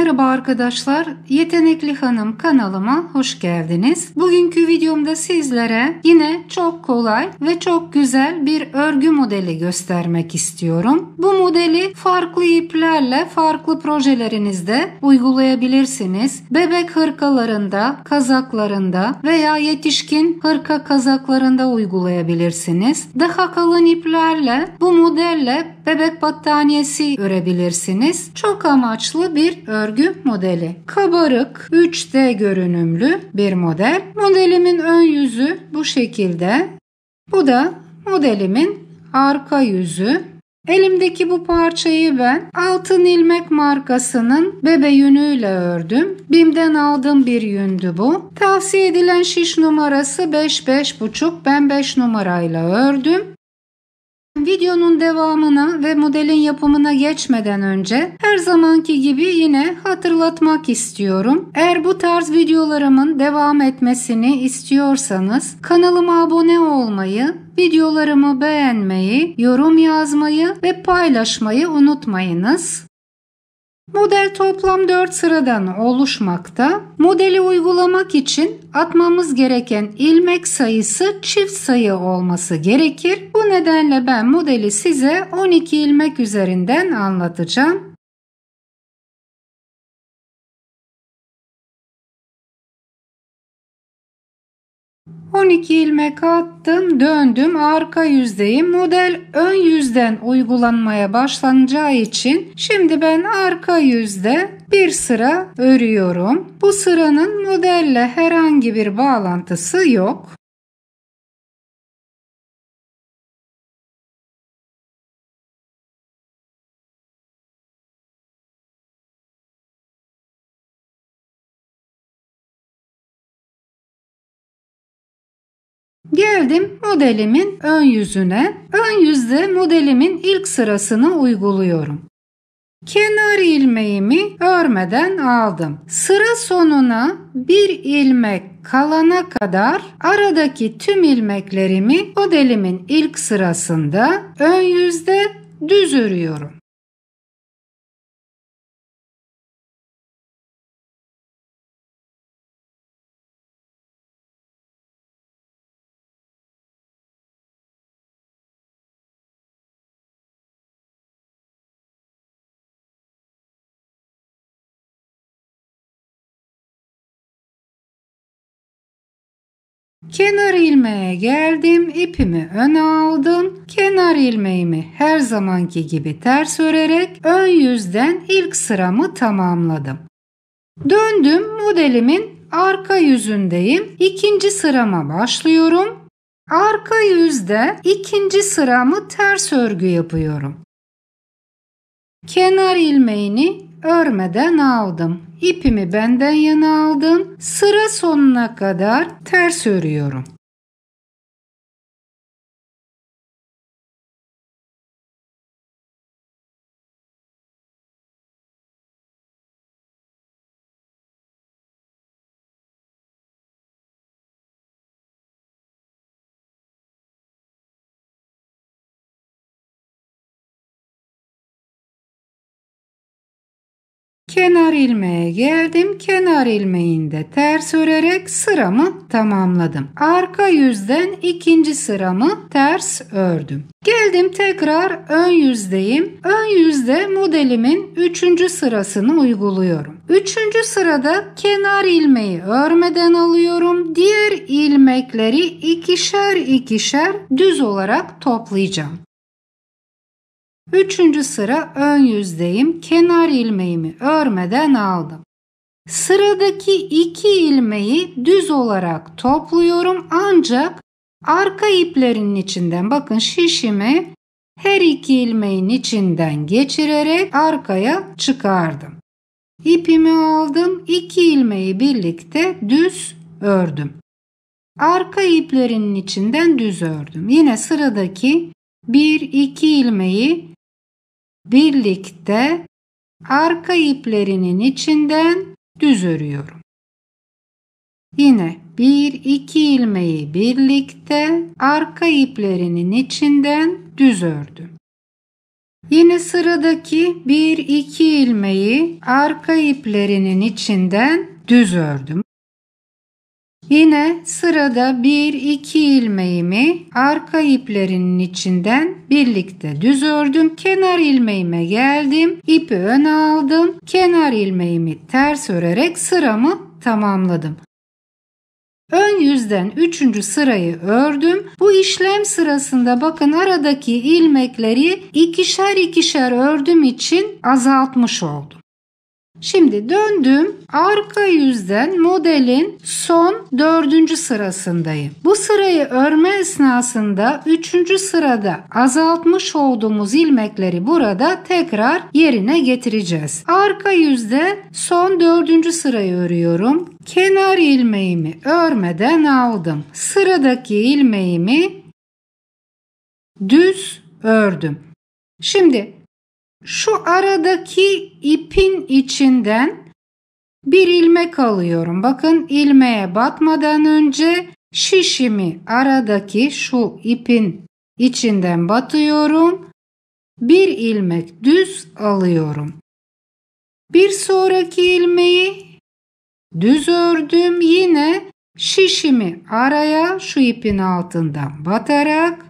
Merhaba arkadaşlar, Yetenekli Hanım kanalıma hoş geldiniz. Bugünkü videomda sizlere yine çok kolay ve çok güzel bir örgü modeli göstermek istiyorum. Bu modeli farklı iplerle farklı projelerinizde uygulayabilirsiniz. Bebek hırkalarında, kazaklarında veya yetişkin hırka kazaklarında uygulayabilirsiniz. Daha kalın iplerle bu modelle bebek battaniyesi örebilirsiniz. Çok amaçlı bir örgü örgü modeli. Kabarık, 3D görünümlü bir model. Modelimin ön yüzü bu şekilde. Bu da modelimin arka yüzü. Elimdeki bu parçayı ben Altın ilmek markasının bebe yünüyle ördüm. Bim'den aldığım bir yündü bu. Tavsiye edilen şiş numarası 5-5,5. Ben 5 numarayla ördüm. Videonun devamına ve modelin yapımına geçmeden önce her zamanki gibi yine hatırlatmak istiyorum. Eğer bu tarz videolarımın devam etmesini istiyorsanız kanalıma abone olmayı, videolarımı beğenmeyi, yorum yazmayı ve paylaşmayı unutmayınız. Model toplam 4 sıradan oluşmakta. Modeli uygulamak için atmamız gereken ilmek sayısı çift sayı olması gerekir. Bu nedenle ben modeli size 12 ilmek üzerinden anlatacağım. 12 ilmek attım döndüm arka yüzdeyim. model ön yüzden uygulanmaya başlanacağı için şimdi ben arka yüzde bir sıra örüyorum. Bu sıranın modelle herhangi bir bağlantısı yok. Geldim modelimin ön yüzüne. Ön yüzde modelimin ilk sırasını uyguluyorum. Kenar ilmeğimi örmeden aldım. Sıra sonuna bir ilmek kalana kadar aradaki tüm ilmeklerimi modelimin ilk sırasında ön yüzde düz örüyorum. Kenar ilmeğe geldim, ipimi öne aldım. Kenar ilmeğimi her zamanki gibi ters örerek ön yüzden ilk sıramı tamamladım. Döndüm modelimin arka yüzündeyim. İkinci sırama başlıyorum. Arka yüzde ikinci sıramı ters örgü yapıyorum. Kenar ilmeğini örmeden aldım. İpimi benden yana aldım. Sıra sonuna kadar ters örüyorum. kenar ilmeğe geldim. Kenar ilmeğinde ters örerek sıramı tamamladım. Arka yüzden ikinci sıramı ters ördüm. Geldim tekrar ön yüzdeyim. Ön yüzde modelimin üçüncü sırasını uyguluyorum. Üçüncü sırada kenar ilmeği örmeden alıyorum. Diğer ilmekleri ikişer ikişer düz olarak toplayacağım. Üçüncü sıra ön yüzdeyim. Kenar ilmeğimi örmeden aldım. Sıradaki iki ilmeği düz olarak topluyorum ancak arka iplerin içinden bakın şişimi her iki ilmeğin içinden geçirerek arkaya çıkardım. İpimi aldım, iki ilmeği birlikte düz ördüm. Arka iplerinin içinden düz ördüm. Yine sıradaki 1 2 ilmeği birlikte arka iplerinin içinden düz örüyorum. Yine 1 2 ilmeği birlikte arka iplerinin içinden düz ördüm. Yine sıradaki 1 2 ilmeği arka iplerinin içinden düz ördüm. Yine sırada bir iki ilmeğimi arka iplerinin içinden birlikte düz ördüm. Kenar ilmeğime geldim. ipi öne aldım. Kenar ilmeğimi ters örerek sıramı tamamladım. Ön yüzden 3. sırayı ördüm. Bu işlem sırasında bakın aradaki ilmekleri ikişer ikişer ördüm için azaltmış oldum. Şimdi döndüm. Arka yüzden modelin son dördüncü sırasındayım. Bu sırayı örme esnasında üçüncü sırada azaltmış olduğumuz ilmekleri burada tekrar yerine getireceğiz. Arka yüzde son dördüncü sırayı örüyorum. Kenar ilmeğimi örmeden aldım. Sıradaki ilmeğimi düz ördüm. Şimdi şu aradaki ipin içinden bir ilmek alıyorum. Bakın ilmeğe batmadan önce şişimi aradaki şu ipin içinden batıyorum. Bir ilmek düz alıyorum. Bir sonraki ilmeği düz ördüm. Yine şişimi araya şu ipin altından batarak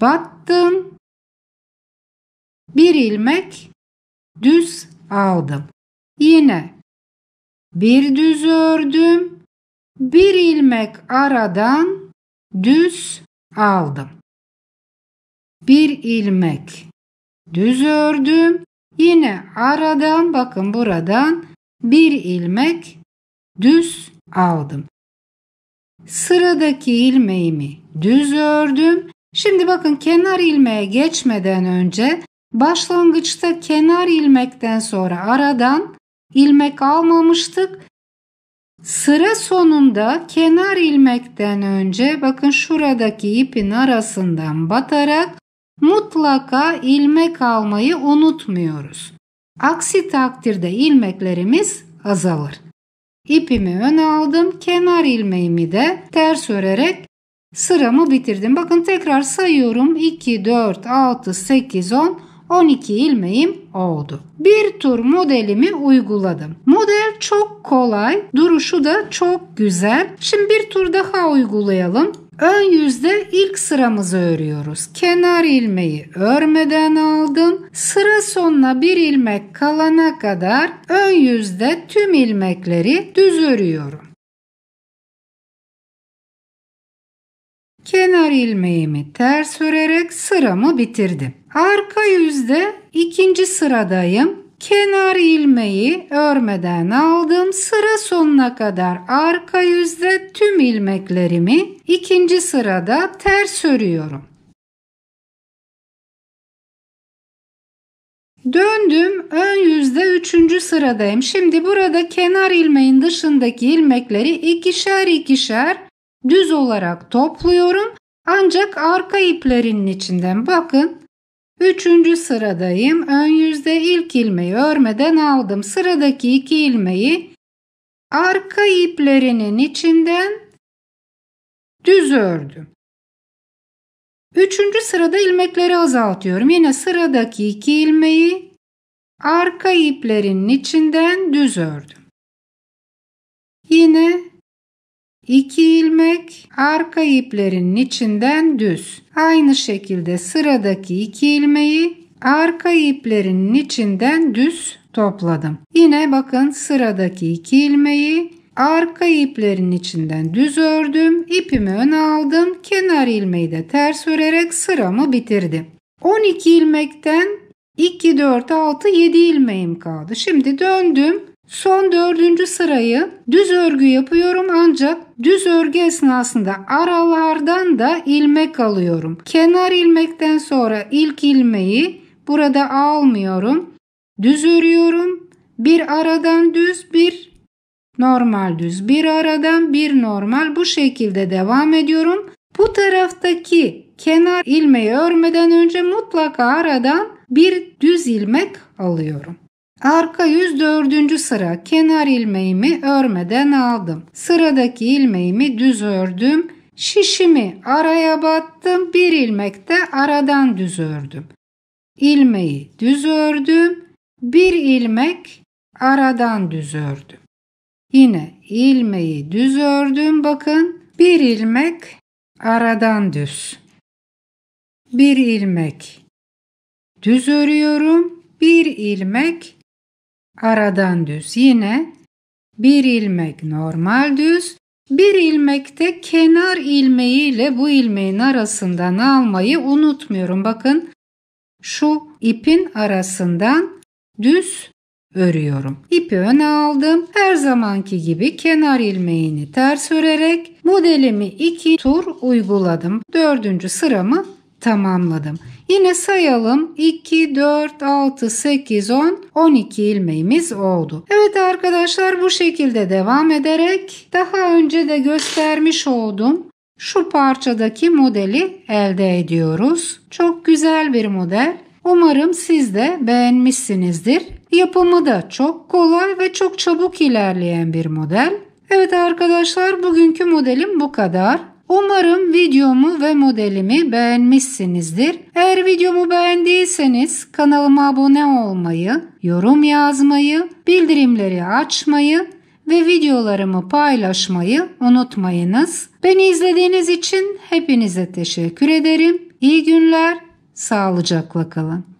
battım. Bir ilmek düz aldım. Yine bir düz ördüm. Bir ilmek aradan düz aldım. Bir ilmek düz ördüm. Yine aradan bakın buradan bir ilmek düz aldım. Sıradaki ilmeğimi düz ördüm. Şimdi bakın kenar ilmeğe geçmeden önce Başlangıçta kenar ilmekten sonra aradan ilmek almamıştık. Sıra sonunda kenar ilmekten önce bakın şuradaki ipin arasından batarak mutlaka ilmek almayı unutmuyoruz. Aksi takdirde ilmeklerimiz azalır. İpimi öne aldım, kenar ilmeğimi de ters örerek sıramı bitirdim. Bakın tekrar sayıyorum. 2, 4, 6, 8, 10, 12 ilmeğim oldu. Bir tur modelimi uyguladım. Model çok kolay, duruşu da çok güzel. Şimdi bir tur daha uygulayalım. Ön yüzde ilk sıramızı örüyoruz. Kenar ilmeği örmeden aldım. Sıra sonuna bir ilmek kalana kadar ön yüzde tüm ilmekleri düz örüyorum. kenar ilmeğimi ters örerek sıramı bitirdim. Arka yüzde ikinci sıradayım. Kenar ilmeği örmeden aldım. Sıra sonuna kadar arka yüzde tüm ilmeklerimi ikinci sırada ters örüyorum. Döndüm ön yüzde üçüncü sıradayım. Şimdi burada kenar ilmeğin dışındaki ilmekleri ikişer ikişer düz olarak topluyorum. Ancak arka iplerinin içinden bakın. Üçüncü sıradayım. Ön yüzde ilk ilmeği örmeden aldım. Sıradaki iki ilmeği arka iplerinin içinden düz ördüm. Üçüncü sırada ilmekleri azaltıyorum. Yine sıradaki iki ilmeği arka iplerinin içinden düz ördüm. Yine 2 ilmek arka iplerin içinden düz. Aynı şekilde sıradaki 2 ilmeği arka iplerin içinden düz topladım. Yine bakın sıradaki 2 ilmeği arka iplerin içinden düz ördüm. ipimi öne aldım. Kenar ilmeği de ters örerek sıramı bitirdim. 12 ilmekten 2 4 6 7 ilmeğim kaldı. Şimdi döndüm. Son dördüncü sırayı düz örgü yapıyorum ancak düz örgü esnasında aralardan da ilmek alıyorum. Kenar ilmekten sonra ilk ilmeği burada almıyorum. Düz örüyorum. Bir aradan düz bir normal düz bir aradan bir normal bu şekilde devam ediyorum. Bu taraftaki kenar ilmeği örmeden önce mutlaka aradan bir düz ilmek alıyorum. Arka yüz dördüncü sıra kenar ilmeğimi örmeden aldım. Sıradaki ilmeğimi düz ördüm. Şişimi araya battım. Bir ilmek de aradan düz ördüm. İlmeği düz ördüm. Bir ilmek aradan düz ördüm. Yine ilmeği düz ördüm. Bakın bir ilmek aradan düz. Bir ilmek düz örüyorum. Bir ilmek aradan düz yine bir ilmek normal düz bir ilmekte kenar ilmeği ile bu ilmeğin arasından almayı unutmuyorum. Bakın şu ipin arasından düz örüyorum. İpi öne aldım. Her zamanki gibi kenar ilmeğini ters örerek modelimi iki tur uyguladım. Dördüncü sıramı tamamladım. Yine sayalım 2, 4, 6, 8, 10, 12 ilmeğimiz oldu. Evet arkadaşlar bu şekilde devam ederek daha önce de göstermiş oldum şu parçadaki modeli elde ediyoruz. Çok güzel bir model. Umarım siz de beğenmişsinizdir. Yapımı da çok kolay ve çok çabuk ilerleyen bir model. Evet arkadaşlar bugünkü modelim bu kadar. Umarım videomu ve modelimi beğenmişsinizdir. Eğer videomu beğendiyseniz kanalıma abone olmayı, yorum yazmayı, bildirimleri açmayı ve videolarımı paylaşmayı unutmayınız. Beni izlediğiniz için hepinize teşekkür ederim. İyi günler, sağlıcakla kalın.